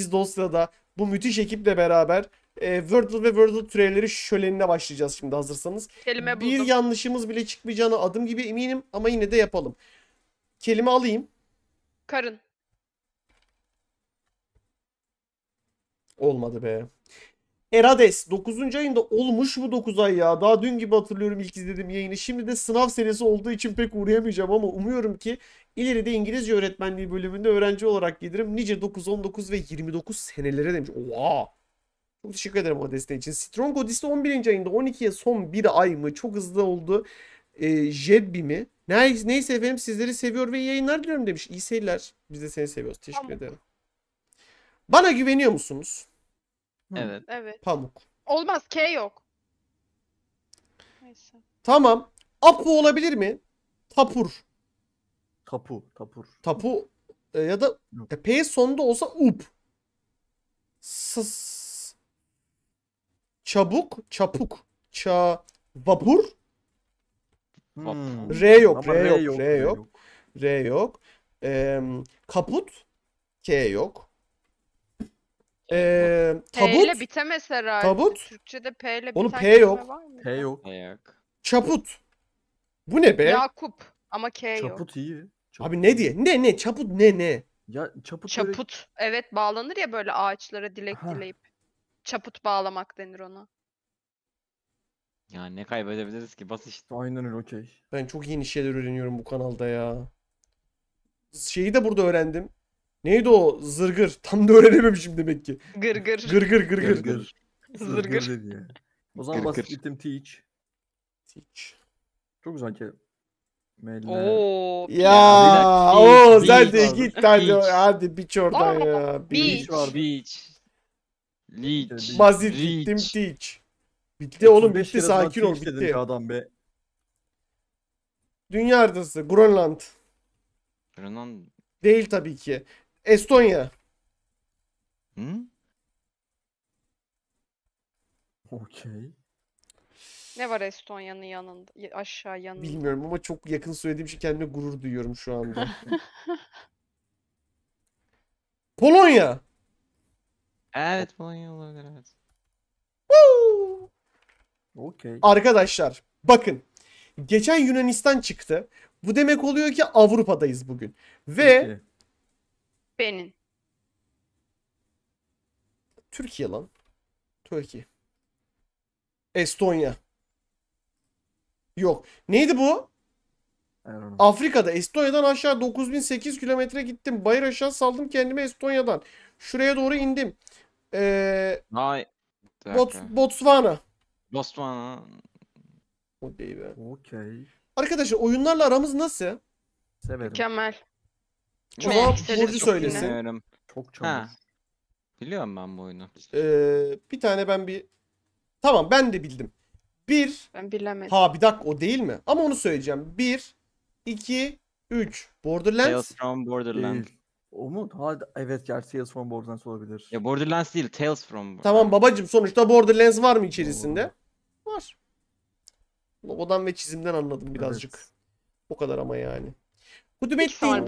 biz dosyada bu müthiş ekiple beraber e, Wordle ve Wordle türevleri şölenine başlayacağız şimdi hazırsanız. Kelime buldum. Bir yanlışımız bile çıkmayacağına adım gibi eminim ama yine de yapalım. Kelime alayım. Karın. Olmadı be. Erades 9. ayında olmuş bu 9 ay ya. Daha dün gibi hatırlıyorum ilk izlediğim yayını. Şimdi de sınav senesi olduğu için pek uğrayamayacağım ama umuyorum ki ileride İngilizce öğretmenliği bölümünde öğrenci olarak gelirim. Nice 9, 19 ve 29 senelere demiş. Oha! Çok teşekkür ederim o desteği için. Strong Odyssey 11. ayında 12'ye son bir ay mı? Çok hızlı oldu. Ee, Jedbi mi? Neyse, neyse efendim sizleri seviyor ve iyi yayınlar diliyorum demiş. İyi seyirler. Biz de seni seviyoruz. Teşekkür tamam. ederim. Bana güveniyor musunuz? Evet. Evet. Pamuk. Olmaz K yok. Neyse. Tamam. Apu olabilir mi? Tapur. Tapu. Tapur. Tapu e, ya da e, P sonunda olsa up. Sıs. Çabuk. Çapuk. Ça. Vapur. Hmm. R yok. R, R yok. R yok. R yok. R yok. R yok. E, kaput. K yok. Ee, tabut. P ile bitemez herhalde. Tabut. Türkçe'de P ile biten Onun P yok. var mı? P yok. Çaput. Bu ne be? Yakup ama K yok. Çaput iyi. Çaput. Abi ne diye? Ne ne? Çaput ne ne? Ya çaput. Çaput. Böyle... Evet bağlanır ya böyle ağaçlara dilek ha. dileyip. Çaput bağlamak denir ona. Ya ne kaybedebiliriz ki? Bas işte. Aynen öyle okey. Ben çok yeni şeyler öğreniyorum bu kanalda ya. Şeyi de burada öğrendim. Neydi o zırgır? Tam da öğrenememişim demek ki. Gırgır gırgır gırgır gır gır gır. Zırgır. dedi O zaman Gır basit gittim teach. Hiç. Çok güzel ki. Melle. Oo. Ya Ya, o beach, sen de beach. git hadi Beach. hadi biç oradan Aa, ya. Beach Beach. Leech. Basit gittim teach. Bitti oğlum 35 bitti sakin ol dedim bitti. adam be. Dünya haritası Grönland. Grönland Değil tabii ki. Estonya. Hı? Okey. Ne var Estonya'nın yanında, aşağı yanında? Bilmiyorum ama çok yakın söylediğim şey kendime gurur duyuyorum şu anda. Polonya. Evet Polonya olabilir evet. Woo! Okay. Arkadaşlar bakın. Geçen Yunanistan çıktı. Bu demek oluyor ki Avrupa'dayız bugün. Ve Peki. Benim. Türkiye lan. Türkiye. Estonya. Yok. Neydi bu? Afrika'da Estonya'dan aşağı 9008 kilometre gittim. Bayır aşağı saldım kendimi Estonya'dan. Şuraya doğru indim. Ee, Ay, Bot Botswana. Botswana. O değil be. Okey. Arkadaşlar oyunlarla aramız nasıl? Severim. Mükemmel. Çok Burcu söylesin. Bilmiyorum. Çok çabuk. Biliyorum ben bu oyunu. Ee, bir tane ben bir... Tamam ben de bildim. Bir... Ben bilemedim. Ha bir dakika o değil mi? Ama onu söyleyeceğim. Bir, iki, üç. Borderlands. Tales from Borderlands. Ee, o mu? Ha, evet gerçi Tales from Borderlands olabilir. Ya Borderlands değil Tales from Borderlands. Tamam babacım sonuçta Borderlands var mı içerisinde? Var. Logodan ve çizimden anladım birazcık. Evet. O kadar ama yani. Kudümettin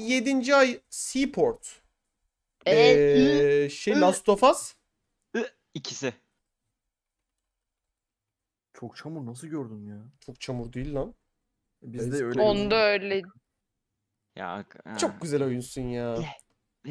Yedinci ay Seaport. E, ee, şey Last of Us. İkisi. Çok çamur nasıl gördün ya? Çok çamur değil lan. Bizde öyle. Onda öyle. Ya, Çok güzel oyunsun ya.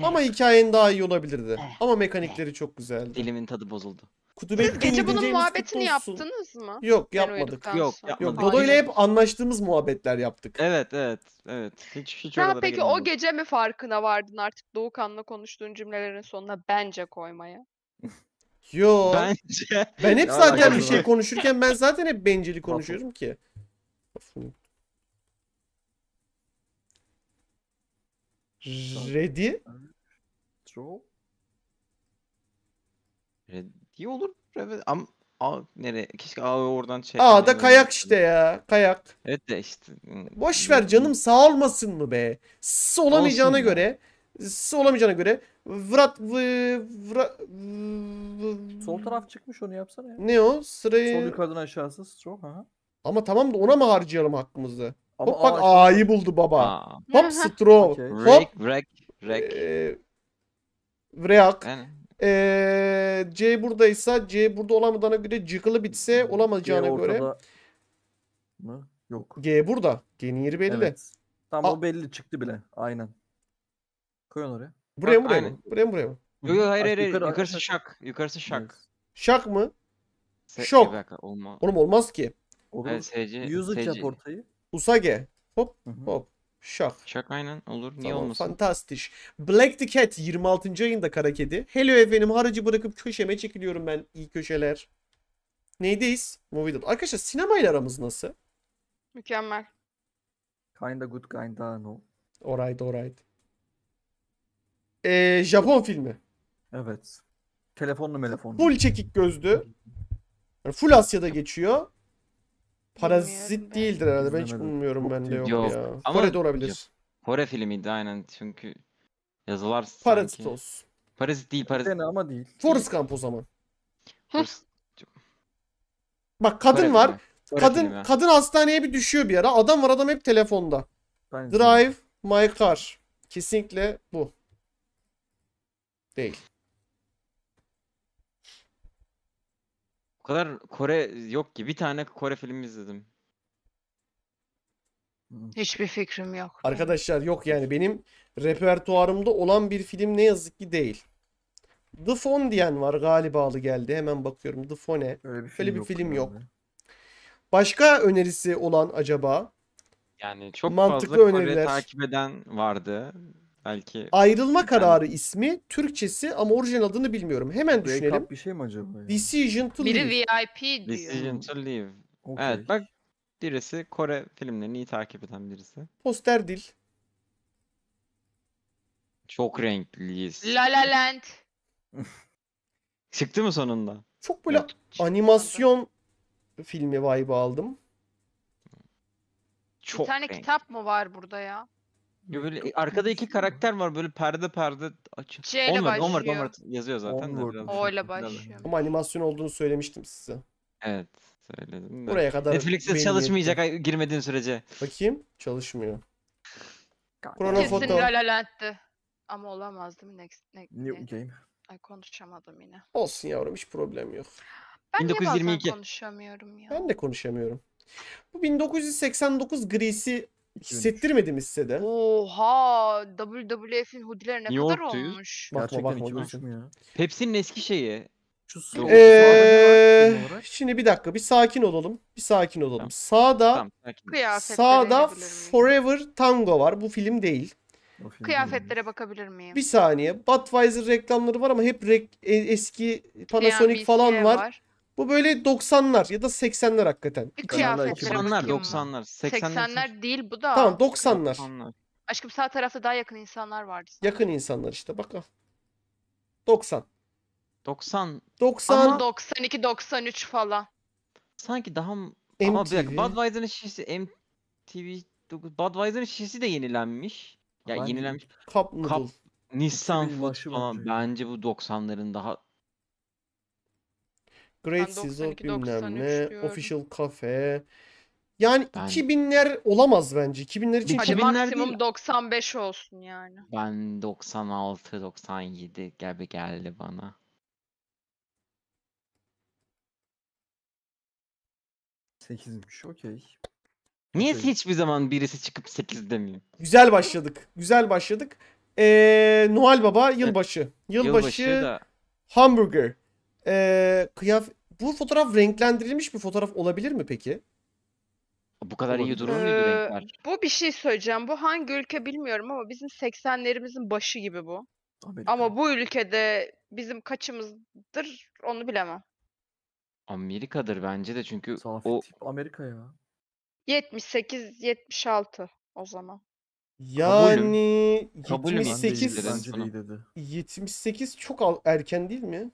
Ama hikayen daha iyi olabilirdi. Eh, Ama eh. mekanikleri çok güzeldi. Dilimin tadı bozuldu. Kutubettin Gece bunun muhabbetini Kutlusu. yaptınız mı? Yok yapmadık. Yok, Yok Dodo ile hep anlaştığımız muhabbetler yaptık. Evet evet evet. Hiç hiç Sen peki gelmedim. o gece mi farkına vardın artık Doğukan'la konuştuğun cümlelerin sonuna bence koymaya? Yo. Bence. Ben hep zaten bir şey konuşurken ben zaten hep bencili konuşuyorum ki. Ready? True. Red... İyi olur. Evet am A nereye? Keşke A oradan çek şey A'da da kayak işte ya. Kayak. Evet de işte. Boş ver canım sağ olmasın mı be? Sis olamayacağına Olsun göre. Sis olamayacağına göre. Vrat vrat Sol taraf çıkmış onu yapsana ya. Ne o? Sırayı Sol yukarıdan aşağısı çok ha. Ama tamam da ona mı harcayalım hakkımızı? Ama Hop bak A'yı buldu baba. Aa. Hop straw. Okay. Hop. Rek, rek, rek. Ee, reak. Yani. Ee, C buradaysa C burada olamadığına göre cıkılı bitse olamayacağına G göre. mı? Yok. G burada. G'nin yeri belli. Evet. Tam Aa. o belli çıktı bile. Aynen. Koyun oraya. Buraya mı buraya mı? Buraya mı buraya mı? Yok yok hayır Bak, hayır. hayır. yukarı- Yukarısı şak. Yukarısı şak. Evet. Şak mı? Se- Şok. Bir dakika olma. Oğlum olmaz ki. Olur. Evet, SC. Yüz açacak SC. ortayı. Usage. Hop Hı hı. hop. Şak. Şak aynen olur. Niye tamam, olmasın? Fantastiş. Black the Cat 26. ayında kara kedi. Hello efendim harici bırakıp köşeme çekiliyorum ben. iyi köşeler. Neydeyiz? Movie'de. Arkadaşlar sinemayla aramız nasıl? Mükemmel. Kinda good kinda no. Alright alright. Ee, Japon filmi. Evet. Telefonlu telefonlu. Full çekik gözlü. full Asya'da geçiyor. Parazit değildir herhalde. Ben hiç İzlemedim. ben de yok, Yok. ya. Ama- Kore olabilir. Yok. Kore filmiydi aynen çünkü yazılar Parazit olsun. Parazit değil Parazit. Fena ama değil. Forrest Gump o zaman. Bak kadın Kore var. filmi. Kore filmi. Kadın kadın hastaneye bir düşüyor bir ara. Adam var adam hep telefonda. Bence. Drive My Car. Kesinlikle bu. Değil. O kadar Kore yok ki. Bir tane Kore filmi izledim. Hmm. Hiçbir fikrim yok. Arkadaşlar yok yani benim repertuarımda olan bir film ne yazık ki değil. The Phone diyen var galiba alı geldi. Hemen bakıyorum The Phone. Öyle bir film, bir yok, film yok. Başka önerisi olan acaba? Yani çok Mantıklı fazla öneriler. Kore takip eden vardı. Belki Ayrılma kararı ismi, Türkçesi ama orijinal adını bilmiyorum. Hemen düşünelim. Breakup bir şey mi acaba? ya? Decision to Biri leave. VIP diyor. Decision to Leave. Okey. Evet bak birisi Kore filmlerini iyi takip eden birisi. Poster dil. Çok renkliyiz. La La Land. Çıktı mı sonunda? Çok böyle Yok. animasyon filmi vibe aldım. Çok bir tane renk. kitap mı var burada ya? Ya böyle arkada iki karakter var böyle perde perde açık. C ile Onward, Onward, başlıyor. Onward yazıyor zaten. de Onward. O ile başlıyor. Ama animasyon olduğunu söylemiştim size. Evet söyledim. de. Buraya kadar Netflix'te çalışmayacak ay- girmediğin sürece. Bakayım çalışmıyor. Chrono Kesin Photo. La La Land'ti. Ama olamaz değil mi? Next, next, New next. game. Ay konuşamadım yine. Olsun yavrum hiç problem yok. Ben 1922. niye bazen konuşamıyorum ya? Ben de konuşamıyorum. Bu 1989 grisi Hissettirmedi mi size de? Oha WWF'in hoodileri ne New kadar York'tayız. olmuş. Bakma Gerçekten bakma. hiç ya. Pepsi'nin eski şeyi. Şu su. Ee, şimdi bir dakika bir sakin olalım. Bir sakin olalım. Tamam. Sağda Tamam. sağda Forever Tango var. Bu film değil. O film değil Kıyafetlere bakabilir miyim? Bir saniye. Budweiser reklamları var ama hep rek- e- eski Panasonic falan var. Bu böyle 90'lar ya da 80'ler hakikaten. Kıyafetler. 90'lar, 90'lar. 80'ler değil bu da. Tamam 90'lar. 90'lar. Aşkım sağ tarafta daha yakın insanlar vardı. Sana. Yakın insanlar işte bak 90. 90. 90. Ama 92 93 falan. Sanki daha MTV. ama bir dakika Budweiser'ın şişesi MTV 9 Budweiser'ın şişesi de yenilenmiş. Ya yani yenilenmiş. Cup, Cup Nissan falan bence bu 90'ların daha Great ben Sizzle bilmem ne. Official Cafe. Yani Ben- 2000'ler olamaz bence. 2000'ler için Hadi 2000'ler maksimum 95 olsun yani. Ben 96 97 gibi geldi bana. Sekizmiş okey. Niye Okey. hiçbir zaman birisi çıkıp 8 demiyor? güzel başladık. Güzel başladık. Ee, Noel Baba yılbaşı. Yılbaşı, Yılbaşı da hamburger e, kıyaf bu fotoğraf renklendirilmiş bir fotoğraf olabilir mi peki? Bu kadar iyi durumlu Ee, renkler? bu bir şey söyleyeceğim. Bu hangi ülke bilmiyorum ama bizim 80'lerimizin başı gibi bu. Amerika. Ama bu ülkede bizim kaçımızdır onu bilemem. Amerika'dır bence de çünkü Safi o tip Amerika ya. 78 76 o zaman. Yani Kabulüm. 78 ben 78 çok erken değil mi?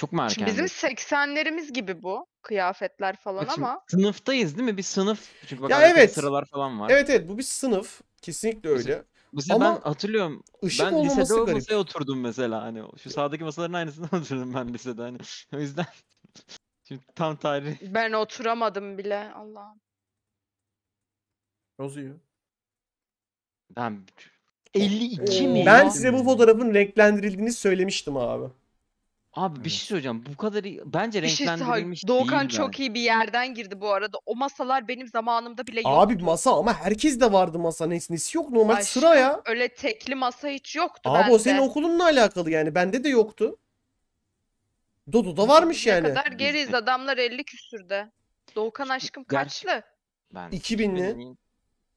Çok mu erken? Şimdi bizim 80'lerimiz gibi bu kıyafetler falan ama. Sınıftayız değil mi? Bir sınıf. Çünkü bak ya evet. sıralar falan var. Evet evet bu bir sınıf. Kesinlikle öyle. Mesela ama ben hatırlıyorum. Işık ben lisede o garip. masaya oturdum mesela hani şu sağdaki masaların aynısına oturdum ben lisede hani. O yüzden Şimdi tam tarih. Ben oturamadım bile Allah'ım. Bozuyor. Ben 52 mi? Ben size bu fotoğrafın renklendirildiğini söylemiştim abi. Abi bir şey söyleyeceğim. Bu kadar iyi- bence Bir şey renklendirilmiş Doğukan değil çok iyi bir yerden girdi bu arada. O masalar benim zamanımda bile yoktu. Abi masa ama herkes de vardı masa. Nesi, nesi yok normal Aşkım, sıra ya. Öyle tekli masa hiç yoktu Abi bende. o senin okulunla alakalı yani. Bende de yoktu. da varmış Ne yani. kadar geriz adamlar 50 küsürde. Doğukan aşkım Gerçi- kaçlı? Ben 2000'li.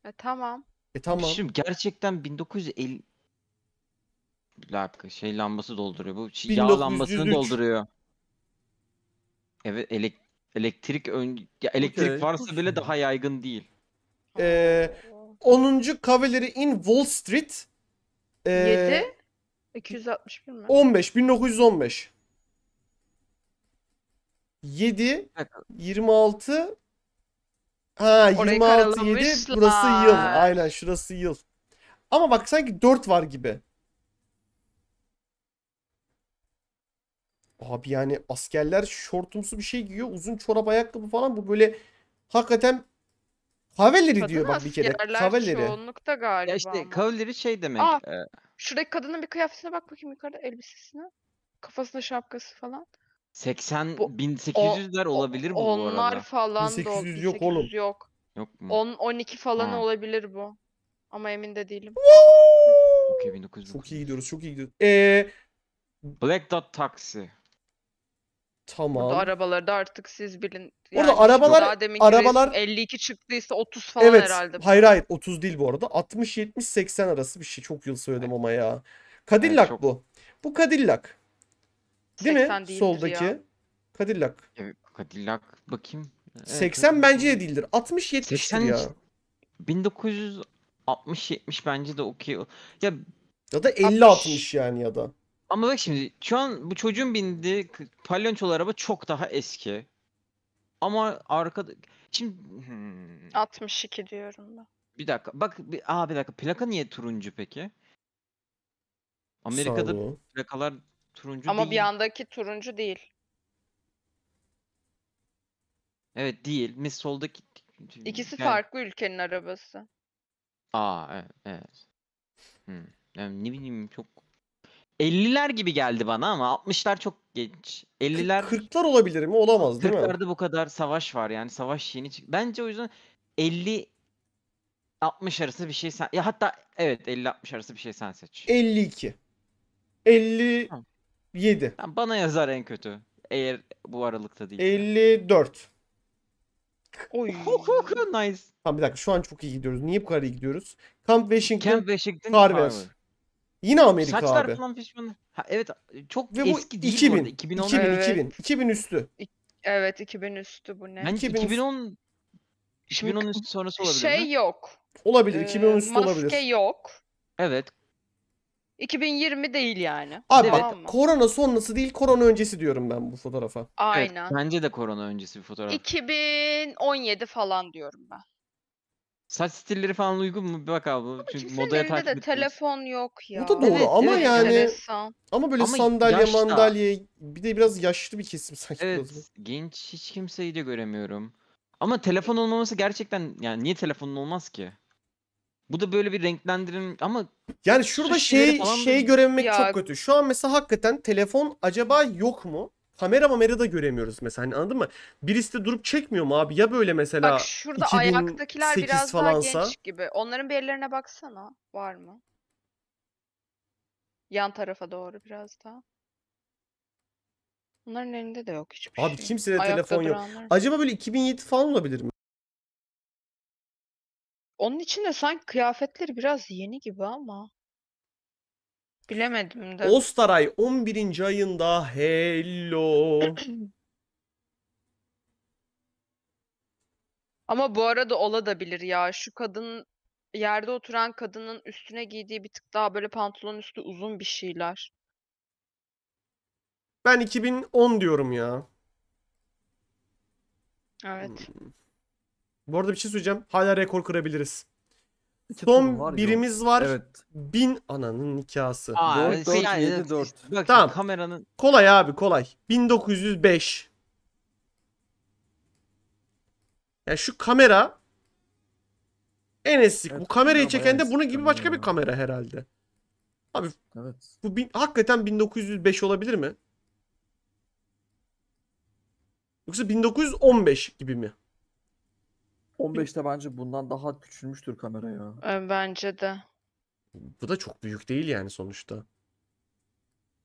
E, tamam. E tamam. Şimdi gerçekten 1950 bir dakika şey lambası dolduruyor bu. Şey, yağ lambasını dolduruyor. Evet elek elektrik ön ya elektrik Okey. varsa bile daha yaygın değil. Ee, 10. Cavalry in Wall Street. Ee, 7 261 mi? 15 1915. 7 26 Ha Orayı 26 7 burası yıl. karalamışlar. Aynen şurası yıl. Ama bak sanki 4 var gibi. Abi yani askerler şortumsu bir şey giyiyor. Uzun çorap ayakkabı falan. Bu böyle hakikaten kavelleri Kadın diyor bak bir kere. kavelleri. çoğunlukta galiba Ya işte kavelleri şey demek. Aa. Ah, e, Şuradaki kadının bir kıyafetine bak bakayım yukarıda elbisesine. Kafasında şapkası falan. 80 Bu- 1800'ler olabilir bu bu Onlar arada. falan da 1800 yok oğlum. Yok. Yok mu? 10 12 falan Ha. olabilir bu. Ama emin de değilim. Okey 1900. Çok iyi gidiyoruz. Çok iyi gidiyoruz. Ee, Black Dot Taxi. Tamam. Burada arabaları da artık siz bilin. Yani Orada arabalar- daha deminki arabalar- resim 52 çıktıysa 30 falan Evet. herhalde. Hayır hayır 30 değil bu arada. 60 70 80 arası bir şey. Çok yıl söyledim ama ya. Cadillac Evet, çok- bu. Bu Cadillac. Değil mi? Soldaki. ya. Cadillac. Evet, Cadillac bakayım. Evet, 80 evet. bence de değildir. 60 70 80 ya. 1960-70 bence de okey. Ya Ya da 50 60 60 yani ya da. Ama bak şimdi şu an bu çocuğun bindiği palyaçolu araba çok daha eski. Ama arkada şimdi hmm. 62 diyorum da. Bir dakika. Bak bir, aa bir dakika. Plaka niye turuncu peki? Amerika'da plakalar turuncu Ama değil. bir yandaki turuncu değil. Evet değil. Mis soldaki İkisi yani- farklı ülkenin arabası. Aa evet. evet. Hmm. Yani ne bileyim çok 50'ler gibi geldi bana ama 60'lar çok genç. 50'ler 40'lar olabilir mi? Olamaz değil mi? 40'larda bu kadar savaş var yani savaş yeni çık. Bence o yüzden 50 60 arası bir şey sen ya hatta evet 50 60 arası bir şey sen seç. 52. 57. Yani bana yazar en kötü. Eğer bu aralıkta değil. 54. Oy. nice. Tamam bir dakika şu an çok iyi gidiyoruz. Niye bu kadar iyi gidiyoruz? Camp Washington, Camp Washington Carver. Carver. Yine Amerika Saçlar abi. falan pişman. Ha, evet çok Ve eski değil 2000, bu arada. 2010 2000, evet. 2000, 2000 üstü. Evet 2000 üstü bu ne? Bence 2000, 2010 2010 üstü sonrası şey olabilir Şey mi? yok. Olabilir 2010 ee, üstü maske olabilir. Maske yok. Evet. 2020 değil yani. Abi evet. bak korona sonrası değil korona öncesi diyorum ben bu fotoğrafa. Aynen. Evet, bence de korona öncesi bir fotoğraf. 2017 falan diyorum ben. Saç stilleri falan uygun mu? Bir bak abi. Ama Çünkü kimsenin modaya takip de telefon yok ya. Bu da doğru Evet, ama evet, yani Enteresan. ama böyle Ama sandalye yaş mandalye bir de biraz yaşlı bir kesim sanki biraz bu. genç hiç kimseyi de göremiyorum. Ama telefon olmaması gerçekten yani niye telefonun olmaz ki? Bu da böyle bir renklendirin ama Yani şurada Suçları şey şey görememek Ya- çok kötü. Şu an mesela hakikaten telefon acaba yok mu? kamera mamera da göremiyoruz mesela. Hani anladın mı? Birisi de durup çekmiyor mu abi? Ya böyle mesela Bak şurada 2008 ayaktakiler biraz falansa... daha genç gibi. Onların belirlerine baksana. Var mı? Yan tarafa doğru biraz daha. onların elinde de yok hiçbir abi, şey. Abi kimsede telefon yok. Acaba böyle 2007 falan olabilir mi? Onun için de sanki kıyafetleri biraz yeni gibi ama. Bilemedim de. Ostaray 11. ayında hello. Ama bu arada ola da bilir ya. Şu kadın yerde oturan kadının üstüne giydiği bir tık daha böyle pantolon üstü uzun bir şeyler. Ben 2010 diyorum ya. Evet. Hmm. Bu arada bir şey söyleyeceğim. Hala rekor kırabiliriz. Son var birimiz yok. var. Evet. Bin ananın nikahı. Aa, 4 4 yani, 7 4. Şey, bak, tamam. Kameranın... Kolay abi kolay. 1905. Ya yani şu kamera en eski. Evet, bu kamerayı çeken de bunun gibi başka bir kamera herhalde. Abi evet. bu bin, hakikaten 1905 olabilir mi? Yoksa 1915 gibi mi? 15'te bence bundan daha küçülmüştür kamera ya. Ee, Bence de. Bu da çok büyük değil yani sonuçta.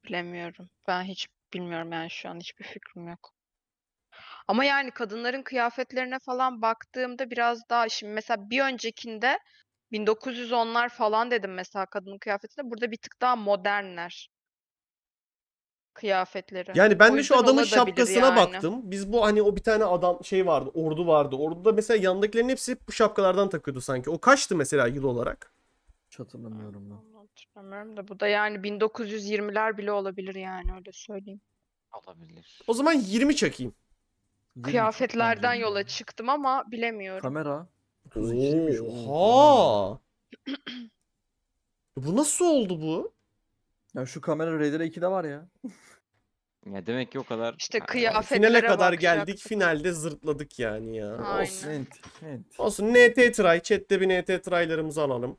Bilemiyorum. Ben hiç bilmiyorum yani şu an hiçbir fikrim yok. Ama yani kadınların kıyafetlerine falan baktığımda biraz daha şimdi mesela bir öncekinde 1910'lar falan dedim mesela kadının kıyafetinde. Burada bir tık daha modernler kıyafetleri. Yani ben o de şu adamın şapkasına yani. baktım. Biz bu hani o bir tane adam şey vardı, ordu vardı. Orduda mesela yanındakilerin hepsi bu şapkalardan takıyordu sanki. O kaçtı mesela yıl olarak? Hiç hatırlamıyorum ben. Hatırlamıyorum da bu da yani 1920'ler bile olabilir yani öyle söyleyeyim. Olabilir. O zaman 20 çakayım. 20 Kıyafetlerden çakayım. yola çıktım ama bilemiyorum. Kamera. Oha. bu nasıl oldu bu? Ya şu kamera Raider 2'de var ya. Ya demek ki o kadar. İşte kıyafetlere Finale kadar bak, geldik. Finalde zırtladık yani ya. Aynen. Olsun. Olsun. NT try. Chat'te bir NT try'larımızı alalım.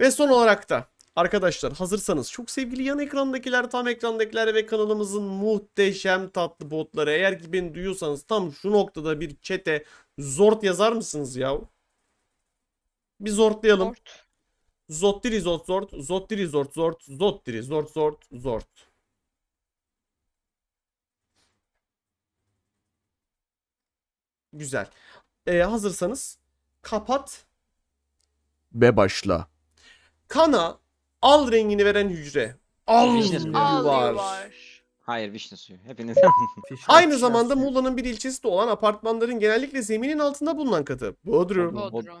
Ve son olarak da arkadaşlar hazırsanız çok sevgili yan ekrandakiler, tam ekrandakiler ve kanalımızın muhteşem tatlı botları. Eğer ki beni duyuyorsanız tam şu noktada bir çete zort yazar mısınız ya? Bir zortlayalım. Zort. Zottiri zort zort, zottiri zort zort, zottiri zort zort zort. Güzel. Ee, hazırsanız kapat ve başla. Kana al rengini veren hücre. Al Vişne Al var. Hayır vişne suyu. Hepiniz Aynı zamanda Mula'nın bir ilçesi de olan apartmanların genellikle zeminin altında bulunan katı. Bodrum. Bodrum.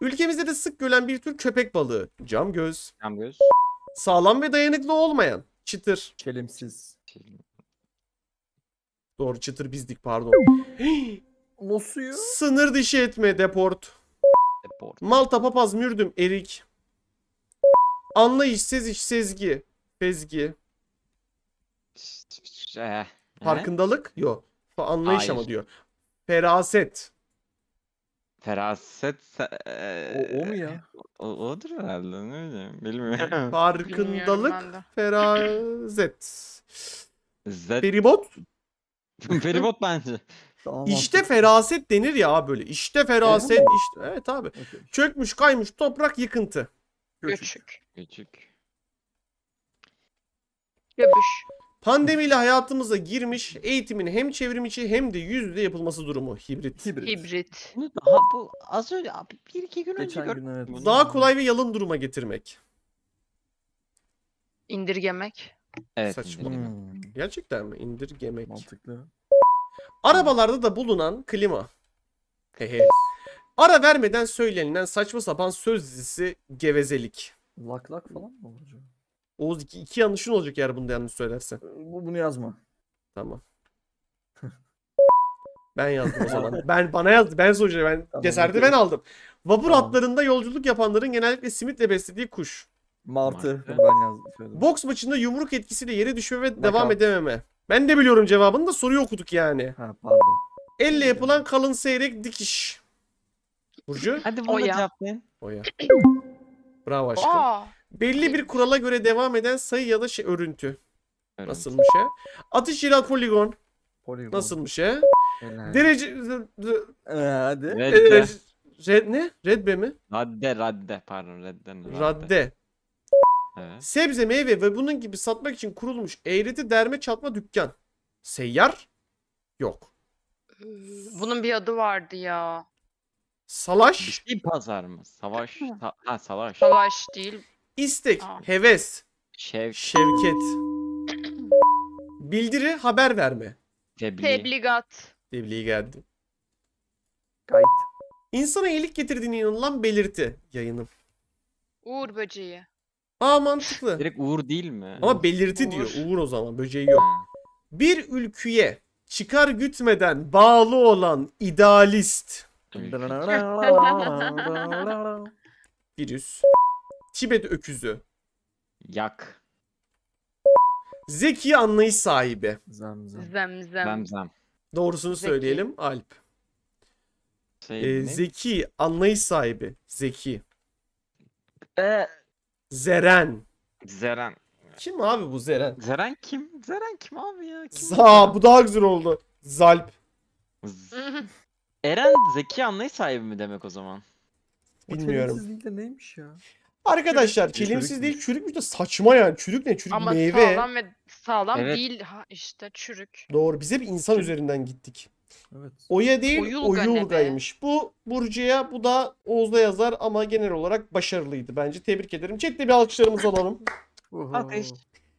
Ülkemizde de sık görülen bir tür köpek balığı. Cam göz. Cam göz. Sağlam ve dayanıklı olmayan. Çıtır. Kelimsiz. Doğru çıtır bizdik pardon. Nosuyu. Sınır dışı etme deport. Deport. Malta papaz mürdüm erik. anlayışsız iş sezgi. Sezgi. Ee, ee. Farkındalık? Yok. Anlayış Hayır. ama diyor. Feraset. Feraset e, o, o mu ee, ya? O, odur herhalde ne bileyim bilmiyorum. Farkındalık feraset Zet. Feribot? Feribot bence. Daha işte feraset denir ya böyle. İşte feraset. Evet. işte evet abi. Okay. Çökmüş, kaymış toprak yıkıntı. Göçük. Göçük. Göbüş. Pandemiyle hayatımıza girmiş eğitimin hem çevrim içi hem de yüzde yapılması durumu hibrit. Hibrit. Hibrit. daha bu az önce abi bir iki gün Geçen önce gördüm. evet. Daha kolay ve yalın duruma getirmek. İndirgemek. Evet. Saçmalama. Hmm. Gerçekten mi? İndirgemek. Mantıklı. Arabalarda da bulunan klima. Hehe. Ara vermeden söylenilen saçma sapan söz dizisi gevezelik. Lak lak falan mı olacak? Oğuz iki, iki yanlışın olacak eğer bunu da yanlış söylersen. Ee, bu, bunu yazma. Tamam. Ben yazdım o zaman. ben bana yazdı. Ben sonucu ben tamam, cesareti ben aldım. Vapur tamam. hatlarında yolculuk yapanların genellikle simitle beslediği kuş. Martı. Ben yazdım. Söyledim. Boks maçında yumruk etkisiyle yere düşme ve Knockout. devam edememe. Ben de biliyorum cevabını da soruyu okuduk yani. Ha pardon. Elle yapılan kalın seyrek dikiş. Burcu? Hadi boya. Cevaplayın. Oya. Bravo aşkım. Aa. Belli bir kurala göre devam eden sayı ya da şey örüntü. Örüntü. Nasılmış ya? Atış hilal poligon. Poligon. Nasılmış ya? Derece... Ee, hadi. Redde. Derece... Red ne? Redbe mi? Radde radde pardon redden. Radde. radde. He. Sebze, meyve ve bunun gibi satmak için kurulmuş eğreti derme çatma dükkan. Seyyar yok. Bunun bir adı vardı ya. Bir Salaş, şey pazar mı? Savaş. ta- ha savaş. Savaş değil. istek, Aa. heves, Şevk. şevket. Bildiri, haber verme. Tebliğ. Tebligat. Tebliğ geldi. Gayet. İnsana iyilik getirdiğine inanılan belirti. Yayınım. Uğur böceği. Aa mantıklı. Direkt Uğur değil mi? Ama belirti Uğur. diyor. Uğur o zaman böceği yok. Hmm. Bir ülküye çıkar gütmeden bağlı olan idealist. Virüs. Tibet öküzü. Yak. Zeki anlayış sahibi. Zem zem. Zem zem. zem, zem. Doğrusunu zeki. söyleyelim Alp. Şey ee, zeki anlayış sahibi. Zeki. Eee Zeren. Zeren. Kim abi bu Zeren? Zeren kim? Zeren kim abi ya? Kim Za bu daha güzel oldu. Zalp. Eren zeki anlayış sahibi mi demek o zaman? Bilmiyorum. Çelimsizlik de neymiş ya? Arkadaşlar Çürük- çelimsiz çürük değil çürükmüş de saçma yani. Çürük ne? Çürük Ama meyve. sağlam ve sağlam Evet. değil ha işte çürük. Doğru. Bize bir insan üzerinden gittik. Evet. Oya değil Oyulga Bu Burcu'ya bu da Oğuz'da yazar ama genel olarak başarılıydı bence. Tebrik ederim. Chat'te bir alkışlarımızı alalım. Ateş.